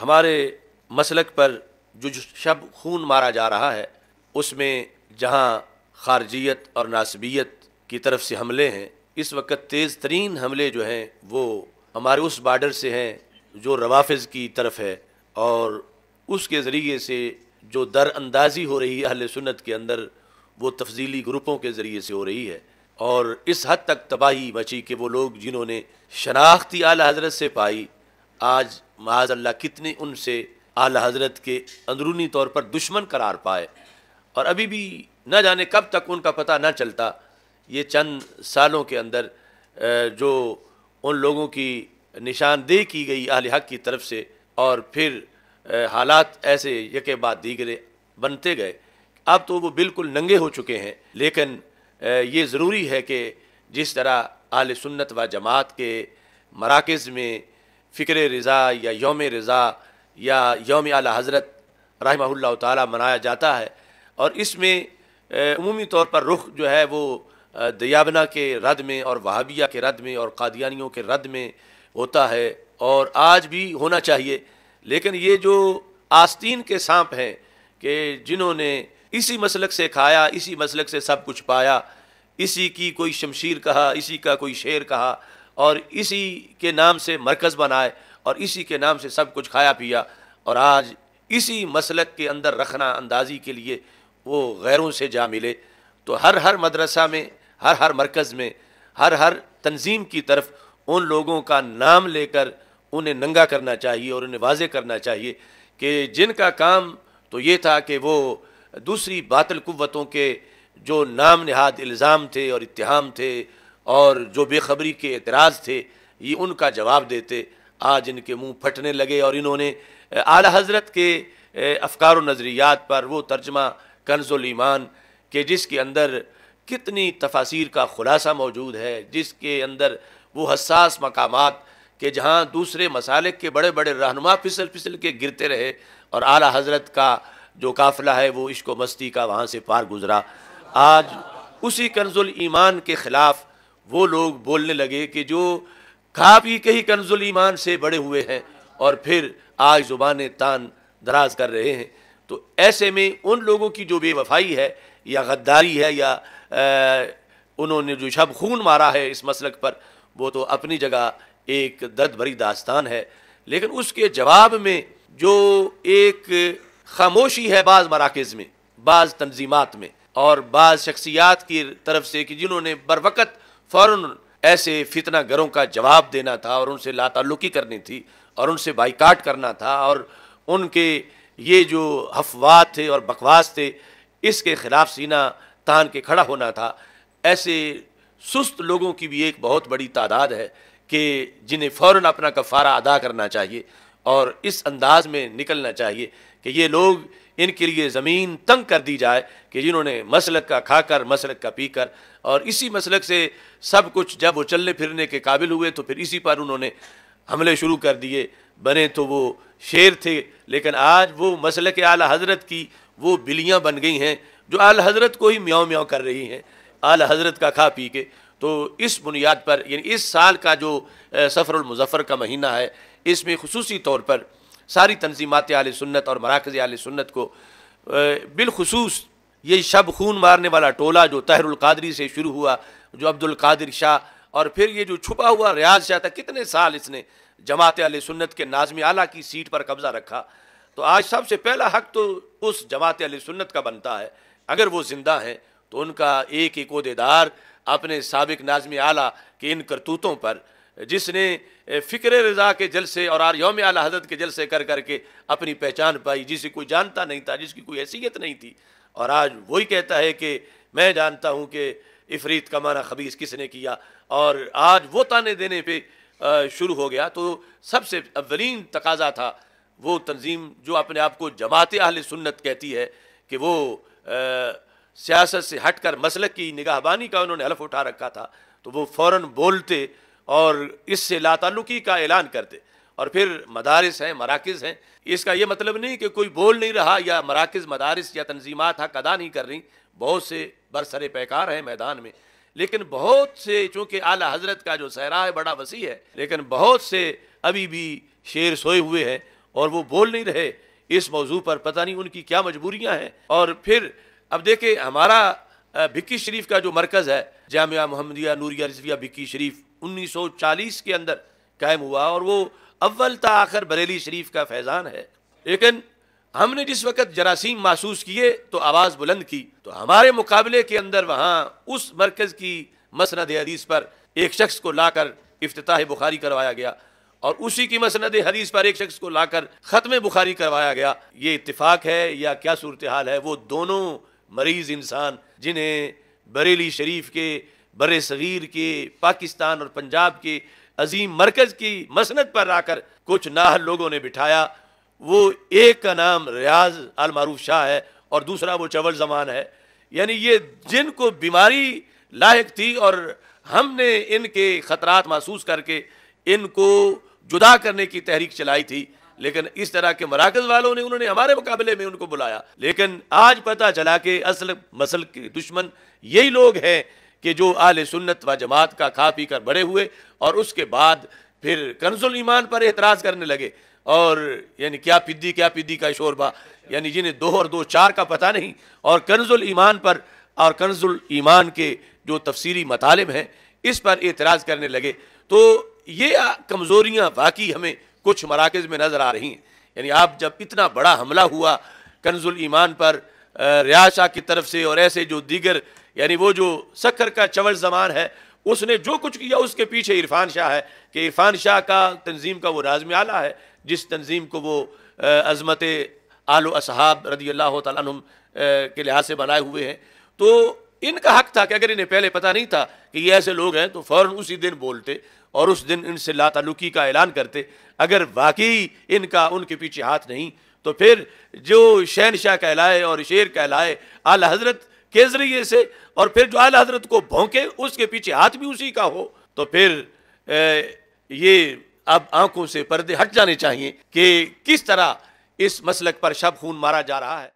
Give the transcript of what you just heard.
हमारे मसलक पर जो शब खून मारा जा रहा है उसमें जहाँ खारजियत और नासबियत की तरफ से हमले हैं इस वक्त तेज़ तरीन हमले जो हैं वो हमारे उस बार्डर से हैं जो रवाफज की तरफ है और उसके ज़रिए से जो दरअंदाजी हो रही है अहल सुन्नत के अंदर वो तफजीली ग्रुपों के ज़रिए से हो रही है और इस हद तक तबाही मची कि वो लोग जिन्होंने शनाख्ती आला हजरत से पाई आज महाज अल्लाह कितने उनसे आला हजरत के अंदरूनी तौर पर दुश्मन करार पाए और अभी भी न जाने कब तक उनका पता ना चलता ये चंद सालों के अंदर जो उन लोगों की निशानदेही की गई आल हक की तरफ से और फिर हालात ऐसे यके बाद दीगरे बनते गए अब तो वो बिल्कुल नंगे हो चुके हैं लेकिन ये ज़रूरी है कि जिस तरह आल सुन्नत व जमात के मराकज़ में फ़िक्र रज़ा या योम रज़ा या योम आला हज़रत रहमल्ला तनाया मनाया जाता है और इसमें अमूमी तौर पर रुख जो है वो दयाबना के रद में और वहाबिया के रद में और कादियानियों के रद में होता है और आज भी होना चाहिए लेकिन ये जो आस्तीन के सांप हैं कि जिन्होंने इसी मसलक से खाया इसी मसलक से सब कुछ पाया इसी की कोई शमशीर कहा इसी का कोई शेर कहा और इसी के नाम से मरकज़ बनाए और इसी के नाम से सब कुछ खाया पिया और आज इसी मसलक के अंदर रखना अंदाजी के लिए वो गैरों से जा मिले तो हर हर मदरसा में हर हर मरकज़ में हर हर तंजीम की तरफ उन लोगों का नाम लेकर उन्हें नंगा करना चाहिए और उन्हें वाजे करना चाहिए कि जिनका काम तो ये था कि वो दूसरी बातल कुतों के जो नाम नहाद इल्ज़ाम थे और इतहाम थे और जो बेखबरी के एतराज़ थे ये उनका जवाब देते आज इनके मुंह फटने लगे और इन्होंने आला हजरत के अफकार नज़रियात पर वो तर्जमा ईमान के जिसके अंदर कितनी तफासिर का ख़ुलासा मौजूद है जिसके अंदर वो हसास मकाम के जहाँ दूसरे मसाले के बड़े बड़े रहनुमा फिसल फिसल के गिरते रहे और आला हजरत का जो काफ़िला है वो इश्को मस्ती का वहाँ से पार गुज़रा आज उसी कंजुल ईमान के ख़िलाफ़ वो लोग बोलने लगे कि जो खा पी के ही कंजुल ईमान से बड़े हुए हैं और फिर आज जुबान तान दराज कर रहे हैं तो ऐसे में उन लोगों की जो बेवफाई है या गद्दारी है या आ, उन्होंने जो शब खून मारा है इस मसलक पर वो तो अपनी जगह एक दर्द भरी दास्तान है लेकिन उसके जवाब में जो एक खामोशी है बाज़ मराकज़ में बाज़ तनजीमत में और बाज़ शख्सियात की तरफ से कि जिन्होंने बर वक़्त फ़ौर ऐसे फितना गरों का जवाब देना था और उनसे लाताल्लुकी करनी थी और उनसे बाइकाट करना था और उनके ये जो अफवाह थे और बकवास थे इसके खिलाफ सीना तान के खड़ा होना था ऐसे सुस्त लोगों की भी एक बहुत बड़ी तादाद है कि जिन्हें फ़ौर अपना कफ़ारा अदा करना चाहिए और इस अंदाज़ में निकलना चाहिए कि ये लोग इनके लिए ज़मीन तंग कर दी जाए कि जिन्होंने मसलक का खाकर मसलक का पीकर और इसी मसलक से सब कुछ जब वो चलने फिरने के काबिल हुए तो फिर इसी पर उन्होंने हमले शुरू कर दिए बने तो वो शेर थे लेकिन आज वो मसलक आला हज़रत की वो बिलियाँ बन गई हैं जो आल हज़रत को ही म्याओ म्याओ कर रही हैं आला हज़रत का खा पी के तो इस बुनियाद पर यानी इस साल का जो सफ़रमज़फ़र का महीना है इसमें खसूसी तौर पर सारी तनजीमत आल सुन्नत और मराकज़ आल सुन्नत को बिलखसूस ये शब खून मारने वाला टोला जो तहरुलकादरी से शुरू हुआ जो अब्दुल कादिर शाह और फिर ये जो छुपा हुआ रियाज शाह था कितने साल इसने जमात आल सुन्नत के नाजम आला की सीट पर कब्ज़ा रखा तो आज सबसे पहला हक तो उस जमात आल सुन्नत का बनता है अगर वो ज़िंदा हैं तो उनका एक एक अहदेदार अपने सबक नाजम आला के इन करतूतों पर जिसने फ़िक्र रज़ा के जलसे और आर योम आला हजरत के जलसे कर करके अपनी पहचान पाई जिसे कोई जानता नहीं था जिसकी कोई हैसियत नहीं थी और आज वही कहता है कि मैं जानता हूँ कि इफरीत का माना खबीस किसने किया और आज वो ताने देने पर शुरू हो गया तो सबसे अवलिन तकाजा था वो तंजीम जो अपने आप को जमात अहल सुन्नत कहती है कि वो सियासत से हट कर मसल की निगाहबानी का उन्होंने हल्फ उठा रखा था तो वो फ़ौर बोलते और इससे लातल्लुकी का ऐलान करते और फिर मदारस हैं मराकज़ हैं इसका यह मतलब नहीं कि कोई बोल नहीं रहा या मराकज़ मदारस या तनजीमत हक अदा नहीं कर रही बहुत से बरसर पैकार हैं मैदान में लेकिन बहुत से चूँकि आला हज़रत का जो सहरा है बड़ा वसी है लेकिन बहुत से अभी भी शेर सोए हुए हैं और वो बोल नहीं रहे इस मौजू पर पता नहीं उनकी क्या मजबूरियाँ हैं और फिर अब देखे हमारा भिक्की शरीफ का जो मरकज़ है जामिया मोहम्मदिया नूरिया रिजविया भिक्की शरीफ 1940 के अंदर कायम हुआ और वो अव्वल ता आखिर बरेली शरीफ का फैज़ान है लेकिन हमने जिस वक्त जरासीम महसूस किए तो आवाज़ बुलंद की तो हमारे मुकाबले के अंदर वहाँ उस मरकज़ की मसंद हदीस पर एक शख्स को लाकर इफ्ताह बुखारी करवाया गया और उसी की मसंद हदीस पर एक शख्स को लाकर ख़त्म बुखारी करवाया गया ये इतफाक़ है या क्या सूरत हाल है वो दोनों मरीज़ इंसान जिन्हें बरेली शरीफ के बर सग़ीर के पाकिस्तान और पंजाब के अजीम मरकज़ की मसनत पर आकर कुछ नाहर लोगों ने बिठाया वो एक का नाम रियाज अलमारूफ शाह है और दूसरा वो चवल जमान है यानी ये जिनको बीमारी लाक थी और हमने इनके ख़तरात महसूस करके इनको जुदा करने की तहरीक चलाई थी लेकिन इस तरह के मराकज वालों ने उन्होंने हमारे मुकाबले में उनको बुलाया लेकिन आज पता चला कि असल मसल के दुश्मन यही लोग हैं कि जो आल सुन्नत व जमात का खा पी कर बड़े हुए और उसके बाद फिर कंजुल ईमान पर एतराज़ करने लगे और यानी क्या पिद्दी क्या पिद्दी का शोरबा यानी जिन्हें दो और दो चार का पता नहीं और कंजुल ईमान पर और कंजुल ईमान के जो तफसीरी मतालब हैं इस पर एतराज़ करने लगे तो ये कमज़ोरियाँ बाकी हमें कुछ मराकज़ में नज़र आ रही हैं यानी आप जब इतना बड़ा हमला हुआ कंजुल ईमान पर रियाशा की तरफ से और ऐसे जो दीगर यानी वो जो सखर का चवल जमान है उसने जो कुछ किया उसके पीछे इरफान शाह है कि इरफान शाह का तंजीम का वो राजम आला है जिस तंजीम को वो अजमत आलो असहाब रदी अल्लाह तुम के लिहाज से बनाए हुए हैं तो इनका हक था कि अगर इन्हें पहले पता नहीं था कि ये ऐसे लोग हैं तो फ़ौर उसी दिन बोलते और उस दिन इनसे तलुकी का ऐलान करते अगर वाकई इनका उनके पीछे हाथ नहीं तो फिर जो शहन शाह कहलाए और शेर कहलाए आला हजरत के ज़रिए से और फिर जो आल हजरत को भोंके उसके पीछे हाथ भी उसी का हो तो फिर ए, ये अब आंखों से पर्दे हट जाने चाहिए कि किस तरह इस मसलक पर शब खून मारा जा रहा है